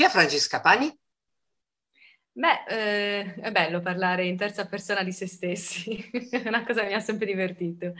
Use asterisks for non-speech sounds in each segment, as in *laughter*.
Chi è Francesca Pani? Beh, eh, è bello parlare in terza persona di se stessi, *laughs* è una cosa che mi ha sempre divertito.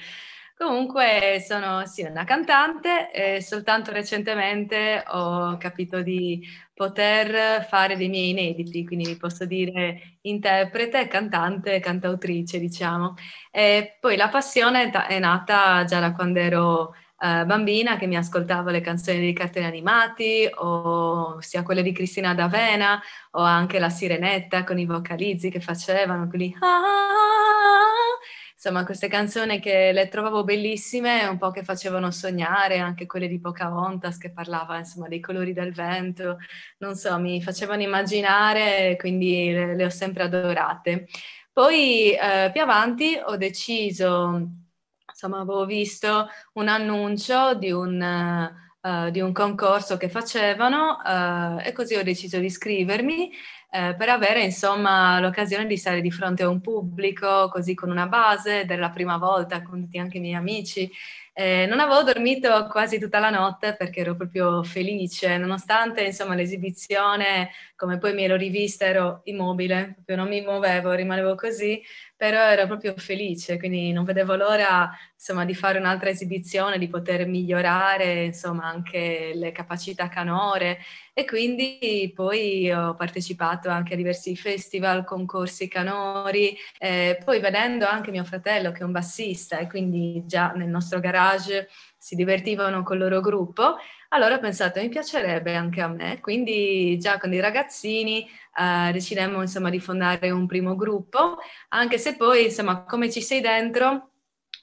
Comunque sono sì, una cantante e soltanto recentemente ho capito di poter fare dei miei inediti, quindi posso dire interprete, cantante, cantautrice, diciamo. E poi la passione è nata già da quando ero eh, bambina che mi ascoltavo le canzoni dei cartoni animati o sia quelle di Cristina D'Avena o anche la Sirenetta con i vocalizzi che facevano, quelli. Ah, ah, ah". insomma queste canzoni che le trovavo bellissime, un po' che facevano sognare, anche quelle di Pocahontas che parlava insomma dei colori del vento, non so, mi facevano immaginare, quindi le, le ho sempre adorate. Poi eh, più avanti ho deciso insomma, avevo visto un annuncio di un, uh, di un concorso che facevano uh, e così ho deciso di iscrivermi eh, per avere insomma l'occasione di stare di fronte a un pubblico così con una base, ed la prima volta con tutti anche i miei amici eh, non avevo dormito quasi tutta la notte perché ero proprio felice, nonostante insomma, l'esibizione, come poi mi ero rivista, ero immobile, proprio non mi muovevo, rimanevo così, però ero proprio felice, quindi non vedevo l'ora insomma, di fare un'altra esibizione, di poter migliorare insomma, anche le capacità canore e quindi poi ho partecipato anche a diversi festival, concorsi canori, eh, poi vedendo anche mio fratello che è un bassista e quindi già nel nostro garage collage, si divertivano col loro gruppo, allora ho pensato mi piacerebbe anche a me, quindi già con i ragazzini eh, decidemmo insomma di fondare un primo gruppo, anche se poi insomma come ci sei dentro,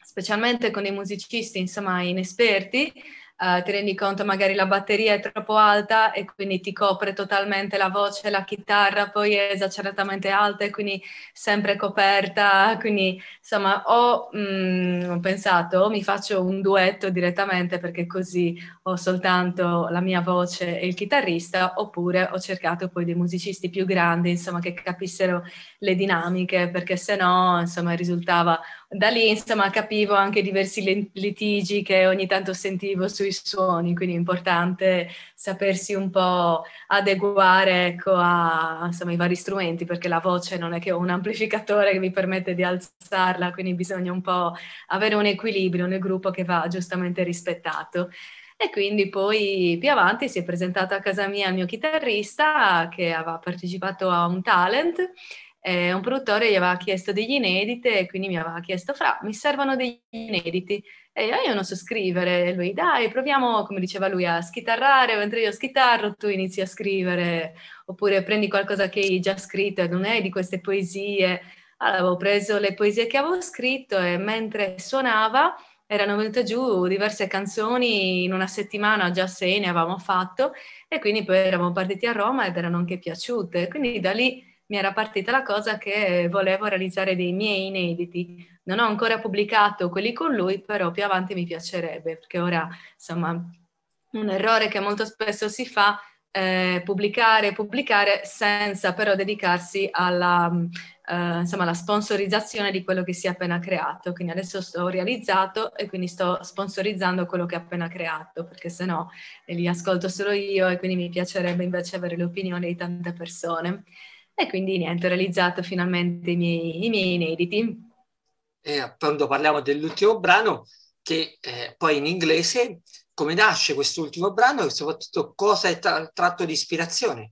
specialmente con i musicisti insomma inesperti, eh, ti rendi conto magari la batteria è troppo alta e quindi ti copre totalmente la voce, la chitarra poi è esageratamente alta e quindi sempre coperta, quindi insomma o, mh, mm, ho pensato o mi faccio un duetto direttamente perché così ho soltanto la mia voce e il chitarrista oppure ho cercato poi dei musicisti più grandi insomma che capissero le dinamiche perché se no insomma risultava da lì insomma capivo anche diversi litigi che ogni tanto sentivo sui sui suoni, quindi è importante sapersi un po' adeguare ecco, a, insomma, ai vari strumenti, perché la voce non è che ho un amplificatore che mi permette di alzarla, quindi bisogna un po' avere un equilibrio nel gruppo che va giustamente rispettato. E quindi poi più avanti si è presentato a casa mia il mio chitarrista che aveva partecipato a un talent eh, un produttore gli aveva chiesto degli inediti e quindi mi aveva chiesto fra mi servono degli inediti e io, io non so scrivere, e lui dai, proviamo, come diceva lui, a schitarrare, mentre io schitarro tu inizi a scrivere, oppure prendi qualcosa che hai già scritto, e non è di queste poesie. Allora avevo preso le poesie che avevo scritto e mentre suonava erano venute giù diverse canzoni in una settimana, già sei ne avevamo fatto e quindi poi eravamo partiti a Roma ed erano anche piaciute. Quindi da lì mi era partita la cosa che volevo realizzare dei miei inediti. Non ho ancora pubblicato quelli con lui, però più avanti mi piacerebbe, perché ora, insomma, un errore che molto spesso si fa eh, pubblicare pubblicare senza però dedicarsi alla, eh, insomma, alla sponsorizzazione di quello che si è appena creato. Quindi adesso sto realizzato e quindi sto sponsorizzando quello che ho appena creato, perché se no li ascolto solo io e quindi mi piacerebbe invece avere le opinioni di tante persone. E quindi niente, ho realizzato finalmente i miei, i miei inediti. E appunto parliamo dell'ultimo brano, che eh, poi in inglese, come nasce quest'ultimo brano e soprattutto cosa è tra- tratto di ispirazione?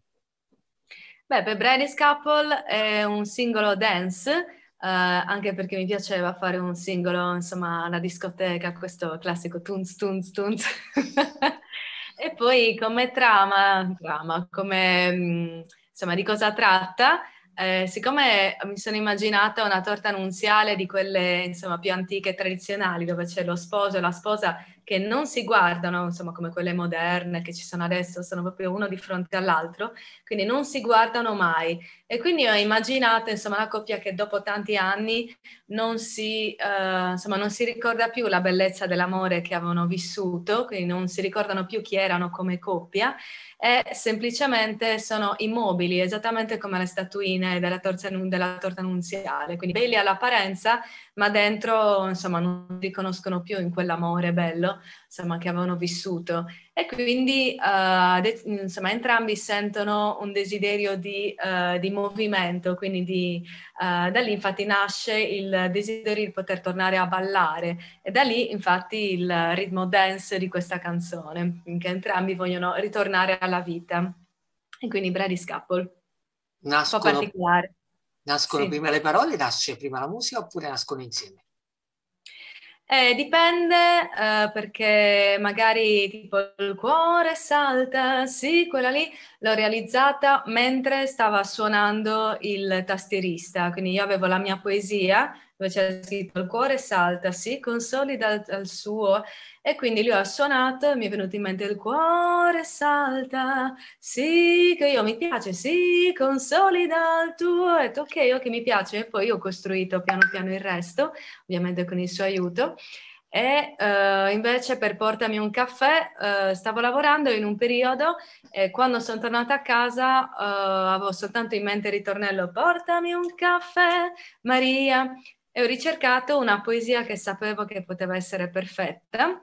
Beh, per Brady Couple è un singolo dance Uh, anche perché mi piaceva fare un singolo, insomma, alla discoteca, questo classico tunz, tunz, tunz. *laughs* e poi come trama, trama come mh, mm, insomma di cosa tratta. Eh, siccome mi sono immaginata una torta nunziale di quelle insomma più antiche e tradizionali, dove c'è lo sposo e la sposa che non si guardano, insomma, come quelle moderne che ci sono adesso, sono proprio uno di fronte all'altro, quindi non si guardano mai. E quindi ho immaginato, insomma, una coppia che dopo tanti anni non si, eh, insomma, non si ricorda più la bellezza dell'amore che avevano vissuto, quindi non si ricordano più chi erano come coppia, e semplicemente sono immobili, esattamente come le statuine della, torta, della torta nunziale, quindi belli all'apparenza, ma dentro, insomma, non riconoscono più in quell'amore bello insomma, che avevano vissuto e quindi uh, insomma, entrambi sentono un desiderio di, uh, di movimento, quindi di, uh, da lì infatti nasce il desiderio di poter tornare a ballare e da lì infatti il ritmo dance di questa canzone, che entrambi vogliono ritornare alla vita. E quindi Brady Scapple. Nascono, un po' particolare. Nascono sì. prima le parole, nasce prima la musica oppure nascono insieme? Eh, dipende eh, perché magari tipo il cuore salta, sì, quella lì l'ho realizzata mentre stava suonando il tastierista, quindi io avevo la mia poesia dove c'è scritto il cuore salta, si consolida al, suo e quindi lui ha suonato, mi è venuto in mente il cuore salta, sì che io mi piace, si consolida il tuo, ho detto ok, ok mi piace e poi ho costruito piano piano il resto, ovviamente con il suo aiuto e uh, invece per portami un caffè uh, stavo lavorando in un periodo e quando sono tornata a casa uh, avevo soltanto in mente il ritornello portami un caffè Maria e ho ricercato una poesia che sapevo che poteva essere perfetta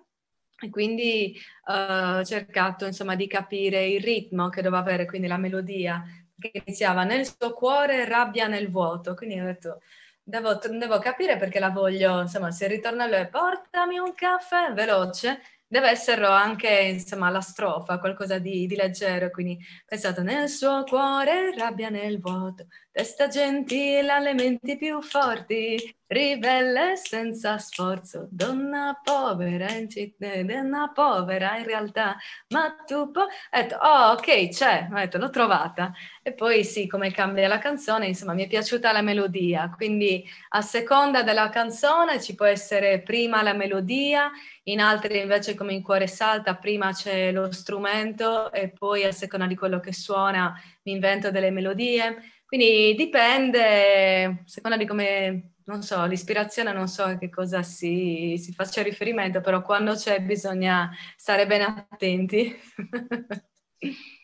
e quindi eh, ho cercato insomma di capire il ritmo che doveva avere, quindi la melodia che iniziava nel suo cuore rabbia nel vuoto, quindi ho detto devo, devo capire perché la voglio, insomma se il ritornello è portami un caffè veloce deve esserlo anche insomma la strofa, qualcosa di, di leggero, quindi pensato nel suo cuore, rabbia nel vuoto, testa gentile alle menti più forti, ribelle senza sforzo, donna povera in città, donna povera in realtà, ma tu puoi... Ho oh ok, c'è, ho l'ho trovata. E poi sì, come cambia la canzone, insomma, mi è piaciuta la melodia, quindi a seconda della canzone ci può essere prima la melodia, in altre invece come in Cuore Salta, prima c'è lo strumento e poi a seconda di quello che suona mi invento delle melodie quindi dipende, seconda di come, non so, l'ispirazione, non so a che cosa si, si faccia riferimento, però quando c'è bisogna stare ben attenti.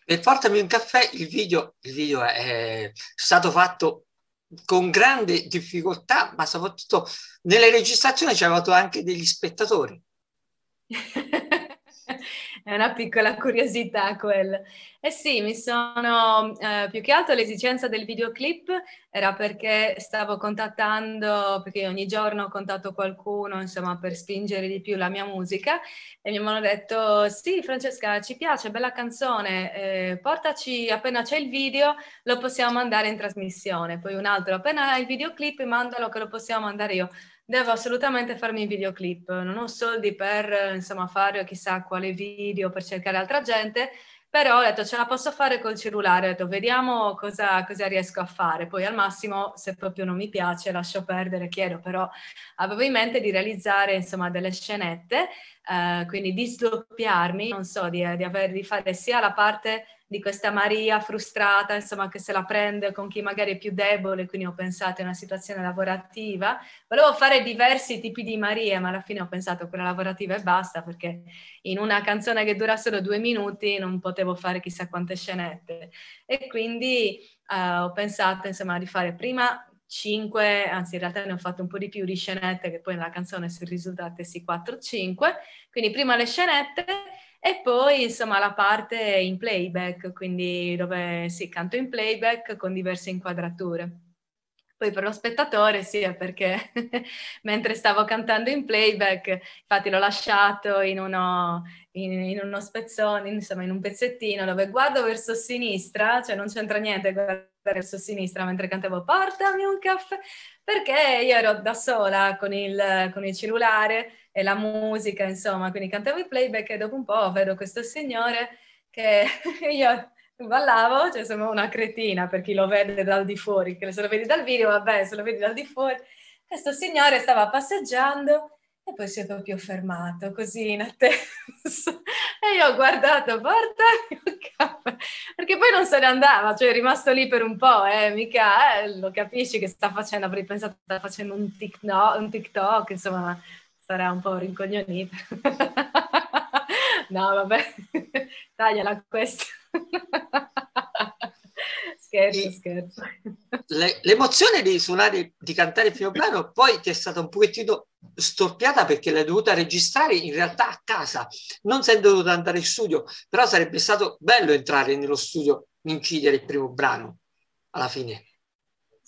Nel Portami un caffè il video, il video è stato fatto con grande difficoltà, ma soprattutto nelle registrazioni ci avuto anche degli spettatori. *laughs* è una piccola curiosità quella. Eh sì, mi sono eh, più che altro l'esigenza del videoclip era perché stavo contattando, perché ogni giorno contatto qualcuno, insomma, per spingere di più la mia musica e mi hanno detto "Sì, Francesca, ci piace, bella canzone, eh, portaci appena c'è il video, lo possiamo mandare in trasmissione". Poi un altro appena il videoclip mandalo che lo possiamo mandare io devo assolutamente farmi un videoclip. Non ho soldi per insomma, fare chissà quale video per cercare altra gente, però ho detto ce la posso fare col cellulare, ho detto vediamo cosa, cosa, riesco a fare, poi al massimo se proprio non mi piace lascio perdere, chiedo, però avevo in mente di realizzare insomma delle scenette, eh, quindi di sdoppiarmi, non so, di, di, aver, di fare sia la parte di questa Maria frustrata, insomma, che se la prende con chi magari è più debole, quindi ho pensato a una situazione lavorativa. Volevo fare diversi tipi di Maria, ma alla fine ho pensato a quella lavorativa e basta, perché in una canzone che dura solo due minuti non potevo fare chissà quante scenette. E quindi eh, ho pensato, insomma, di fare prima cinque, anzi in realtà ne ho fatto un po' di più di scenette che poi nella canzone sono risultate sì o cinque, quindi prima le scenette e poi, insomma, la parte in playback, quindi dove si sì, canto in playback con diverse inquadrature. Poi per lo spettatore sì, è perché *laughs* mentre stavo cantando in playback, infatti l'ho lasciato in uno, in, in uno spezzone, insomma in un pezzettino dove guardo verso sinistra, cioè non c'entra niente guardare verso sinistra mentre cantavo portami un caffè, perché io ero da sola con il, con il cellulare e la musica, insomma, quindi cantavo i playback e dopo un po' vedo questo signore che *laughs* io ballavo, cioè sembra una cretina per chi lo vede dal di fuori, che se lo vedi dal video, vabbè, se lo vedi dal di fuori, questo signore stava passeggiando e poi si è proprio fermato così in attesa. *laughs* E io ho guardato, porta perché poi non se ne andava, cioè è rimasto lì per un po', eh, mica eh, lo capisci che sta facendo, avrei pensato sta facendo un, tic, no, un TikTok, insomma, sarà un po' rincoglionita. *laughs* no, vabbè, *laughs* tagliala questa. *laughs* scherzo, scherzo. Le, l'emozione di suonare, di cantare il primo piano poi ti è stata un pochettino storpiata perché l'hai dovuta registrare in realtà a casa, non sei dovuta andare in studio, però sarebbe stato bello entrare nello studio, incidere il primo brano alla fine.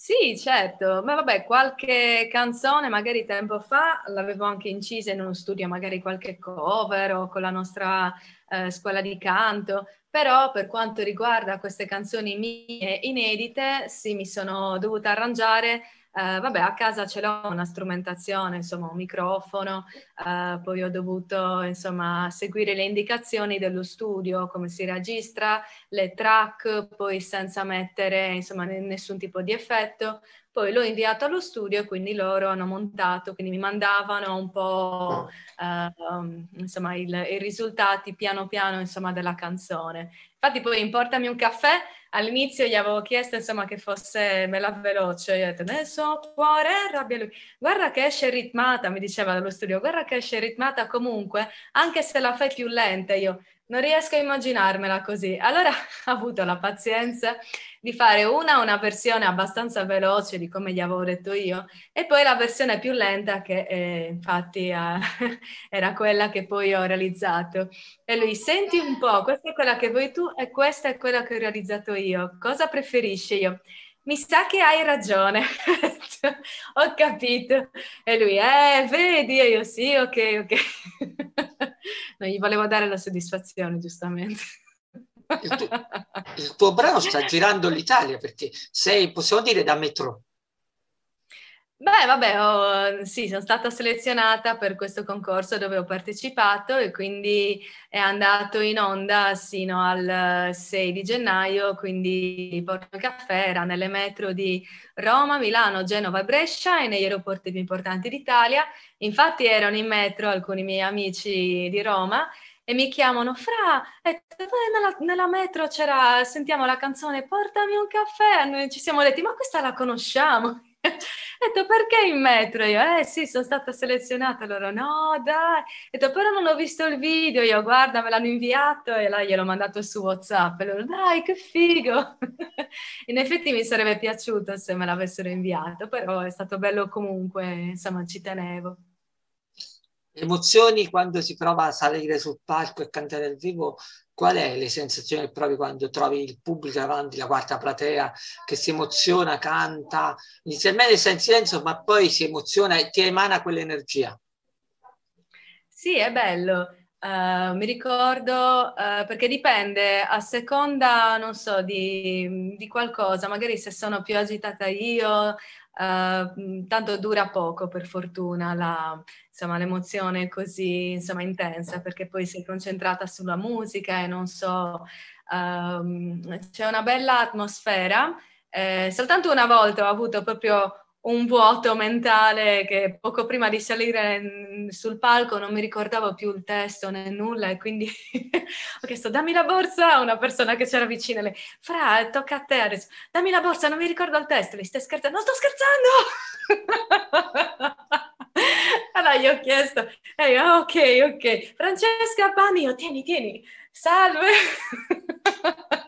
Sì, certo, ma vabbè, qualche canzone magari tempo fa l'avevo anche incisa in uno studio, magari qualche cover o con la nostra eh, scuola di canto, però per quanto riguarda queste canzoni mie inedite, sì, mi sono dovuta arrangiare eh, vabbè a casa ce l'ho una strumentazione, insomma un microfono, eh, poi ho dovuto insomma seguire le indicazioni dello studio, come si registra, le track, poi senza mettere insomma nessun tipo di effetto, poi l'ho inviato allo studio e quindi loro hanno montato, quindi mi mandavano un po' eh, insomma, il, i risultati piano piano insomma, della canzone. Infatti poi importami un caffè all'inizio gli avevo chiesto insomma, che fosse bella veloce, io ho detto nel suo cuore, rabbia lui, guarda che esce ritmata, mi diceva dallo studio, guarda che esce ritmata comunque, anche se la fai più lenta io, non riesco a immaginarmela così. Allora ha *laughs* avuto la pazienza di fare una, una versione abbastanza veloce di come gli avevo detto io e poi la versione più lenta che eh, infatti eh, *laughs* era quella che poi ho realizzato. E lui, senti un po', questa è quella che vuoi tu e questa è quella che ho realizzato io, cosa preferisci io? mi sa che hai ragione, *laughs* ho capito. E lui, eh, vedi, e io sì, ok, ok. *laughs* non gli volevo dare la soddisfazione, giustamente il, tu, il tuo brano sta girando l'Italia perché sei, possiamo dire, da metro. Beh, vabbè, ho, sì, sono stata selezionata per questo concorso dove ho partecipato e quindi è andato in onda sino al 6 di gennaio, quindi Porto Caffè era nelle metro di Roma, Milano, Genova Brescia e negli aeroporti più importanti d'Italia. Infatti erano in metro alcuni miei amici di Roma e mi chiamano, Fra, eh, nella, nella, metro c'era, sentiamo la canzone Portami un caffè, noi ci siamo detti, ma questa la conosciamo. E *laughs* detto perché in metro? Io, eh sì, sono stata selezionata. Loro, no, dai. E detto, però non ho visto il video. Io, guarda, me l'hanno inviato e là gliel'ho mandato su WhatsApp. E loro, dai, che figo. *laughs* in effetti mi sarebbe piaciuto se me l'avessero inviato, però è stato bello comunque, insomma, ci tenevo emozioni quando si prova a salire sul palco e cantare al vivo, qual è le sensazioni che provi quando trovi il pubblico davanti, la quarta platea, che si emoziona, canta, inizialmente sta in silenzio, ma poi si emoziona e ti emana quell'energia? Sì, è bello. Uh, mi ricordo uh, perché dipende a seconda, non so, di, di, qualcosa, magari se sono più agitata io, uh, tanto dura poco per fortuna la, insomma, l'emozione così insomma, intensa perché poi sei concentrata sulla musica e non so, um, c'è una bella atmosfera. Eh, soltanto una volta ho avuto proprio un vuoto mentale che poco prima di salire mm, sul palco non mi ricordavo più il testo né nulla e quindi *laughs* ho chiesto dammi la borsa a una persona che c'era vicina lei fra tocca a te adesso dammi la borsa non mi ricordo il testo lei stai scherzando non sto scherzando *laughs* allora gli ho chiesto ehi ah, hey, ok ok Francesca Pani oh, tieni tieni salve *laughs*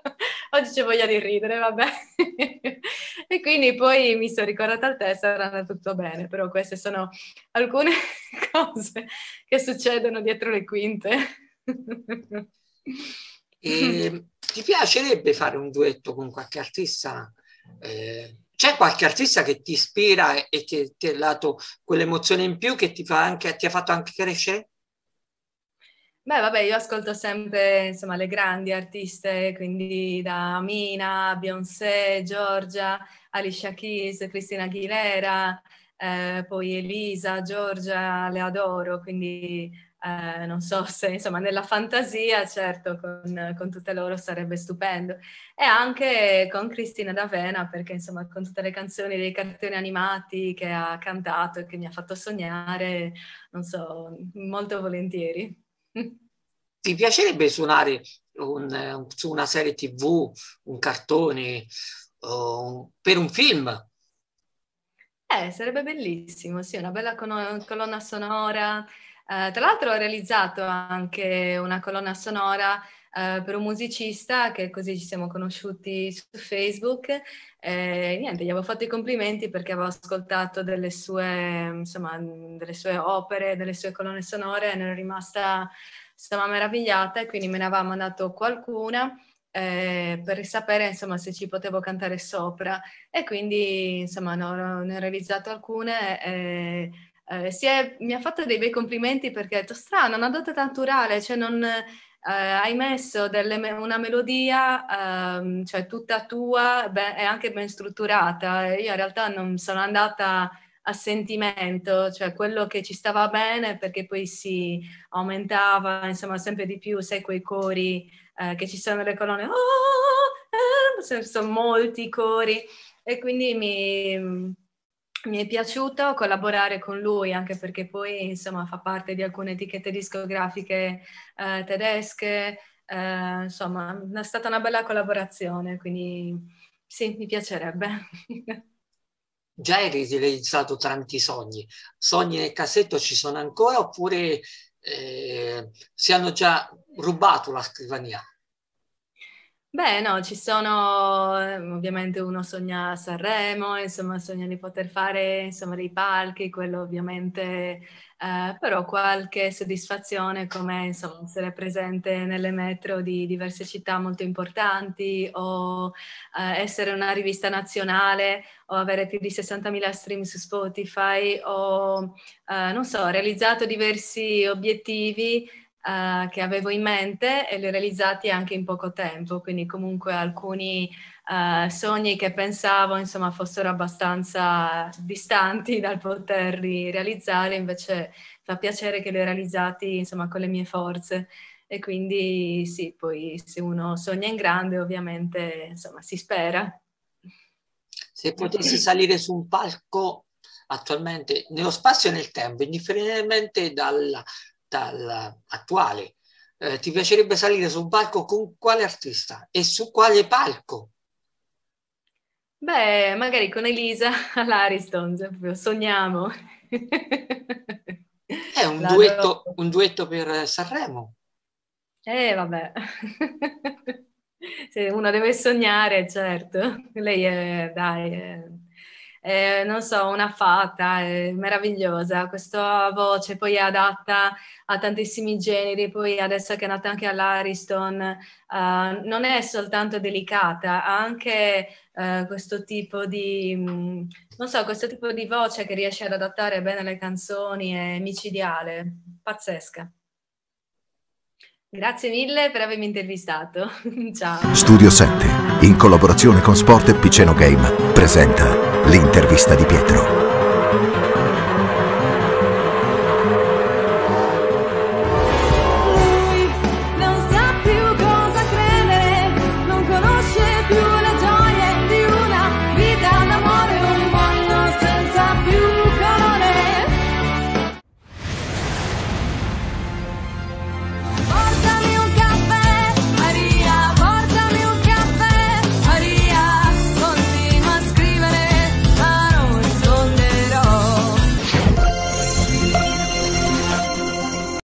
oggi c'è voglia di ridere, vabbè. *laughs* e quindi poi mi sono ricordata al testo, era andato tutto bene, però queste sono alcune *laughs* cose che succedono dietro le quinte. *laughs* e, ehm, ti piacerebbe fare un duetto con qualche artista? Eh, c'è qualche artista che ti ispira e che ti ha dato quell'emozione in più che ti, fa anche, ti ha fatto anche crescere? Beh, vabbè, io ascolto sempre, insomma, le grandi artiste, quindi da Mina, Beyoncé, Giorgia, Alicia Keys, Cristina Aguilera, eh, poi Elisa, Giorgia, le adoro, quindi eh, non so se, insomma, nella fantasia, certo, con, con, tutte loro sarebbe stupendo. E anche con Cristina D'Avena, perché, insomma, con tutte le canzoni dei cartoni animati che ha cantato e che mi ha fatto sognare, non so, molto volentieri. Ti piacerebbe suonare un, su una serie tv, un cartone, uh, per un film? Eh, sarebbe bellissimo, sì, una bella colonna sonora. Eh, tra l'altro ho realizzato anche una colonna sonora eh, per un musicista che così ci siamo conosciuti su Facebook e eh, niente, gli avevo fatto i complimenti perché avevo ascoltato delle sue, insomma, delle sue opere, delle sue colonne sonore e ne ero rimasta insomma, meravigliata e quindi me ne aveva mandato qualcuna. Eh, per sapere insomma se ci potevo cantare sopra e quindi insomma no, ne ho realizzato alcune eh, eh, è, mi ha fatto dei bei complimenti perché ha detto strano, una dote tanturale, cioè non, eh, hai messo delle, una melodia, ehm, cioè tutta tua, beh, è anche ben strutturata. Eh, io in realtà non sono andata a sentimento, cioè quello che ci stava bene perché poi si aumentava, insomma, sempre di più, sai quei cori eh, che ci sono le colonne, oh, eh, sono molti cori e quindi mi, mi è piaciuto collaborare con lui anche perché poi insomma fa parte di alcune etichette discografiche eh, tedesche, eh, insomma è stata una bella collaborazione, quindi sì, mi piacerebbe. *laughs* Già hai realizzato tanti sogni, sogni nel cassetto ci sono ancora oppure eh, si hanno già rubato la scrivania? Beh, no, ci sono, ehm, ovviamente uno sogna Sanremo, insomma, sogna di poter fare, insomma, dei palchi, quello ovviamente, eh, però qualche soddisfazione come, insomma, essere presente nelle metro di diverse città molto importanti o eh, essere una rivista nazionale o avere più di 60.000 stream su Spotify o, eh, non so, realizzato diversi obiettivi uh, che avevo in mente e li ho realizzati anche in poco tempo, quindi comunque alcuni uh, sogni che pensavo insomma, fossero abbastanza distanti *laughs* dal poterli realizzare, invece fa piacere che li ho realizzati insomma, con le mie forze. E quindi sì, poi se uno sogna in grande ovviamente insomma, si spera. Se potessi salire su un palco attualmente nello spazio e nel tempo, indifferentemente dalla attuali. Eh, ti piacerebbe salire su un palco con quale artista e su quale palco? Beh, magari con Elisa all'Ariston, *laughs* sogniamo. È un duetto, un duetto, per Sanremo. Eh, vabbè. *laughs* Se uno deve sognare, certo. Lei è, dai, è eh, non so, una fata è eh, meravigliosa, questa voce poi è adatta a tantissimi generi, poi adesso che è nata anche all'Ariston, eh, non è soltanto delicata, ha anche eh, questo tipo di, mm, non so, questo tipo di voce che riesce ad adattare bene le canzoni, è micidiale, pazzesca. Grazie mille per avermi intervistato. *laughs* Ciao. Studio 7, in collaborazione con Sport e Piceno Game, presenta l'intervista di Pietro.